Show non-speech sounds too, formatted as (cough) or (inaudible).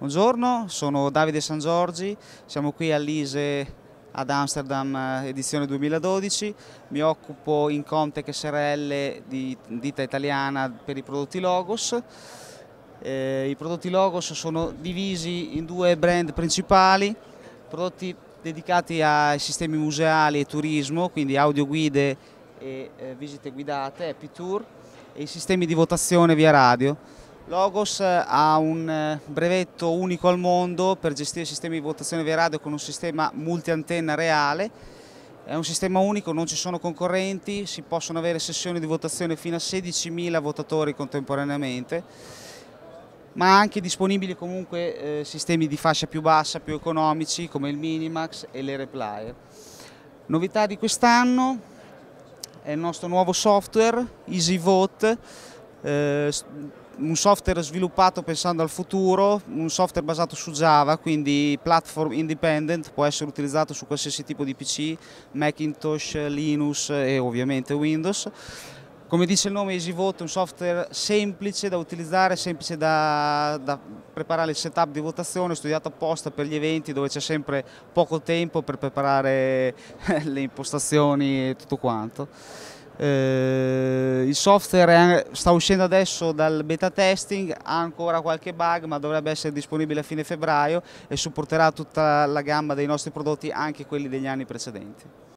Buongiorno, sono Davide San Giorgi, siamo qui all'ISE ad Amsterdam eh, edizione 2012, mi occupo in Comtech SRL di ditta italiana per i prodotti Logos. Eh, I prodotti Logos sono divisi in due brand principali, prodotti dedicati ai sistemi museali e turismo, quindi audioguide e eh, visite guidate, Happy Tour, e i sistemi di votazione via radio. Logos ha un eh, brevetto unico al mondo per gestire sistemi di votazione via radio con un sistema multiantenna reale. È un sistema unico, non ci sono concorrenti, si possono avere sessioni di votazione fino a 16.000 votatori contemporaneamente, ma anche disponibili comunque eh, sistemi di fascia più bassa, più economici come il Minimax e le Replier. Novità di quest'anno è il nostro nuovo software EasyVote eh, un software sviluppato pensando al futuro, un software basato su Java, quindi platform independent, può essere utilizzato su qualsiasi tipo di PC, Macintosh, Linux e ovviamente Windows. Come dice il nome EasyVote è un software semplice da utilizzare, semplice da, da, preparare il setup di votazione, studiato apposta per gli eventi dove c'è sempre poco tempo per preparare (laughs) le impostazioni e tutto quanto. Eh, il software sta uscendo adesso dal beta testing, ha ancora qualche bug ma dovrebbe essere disponibile a fine febbraio e supporterà tutta la gamma dei nostri prodotti anche quelli degli anni precedenti.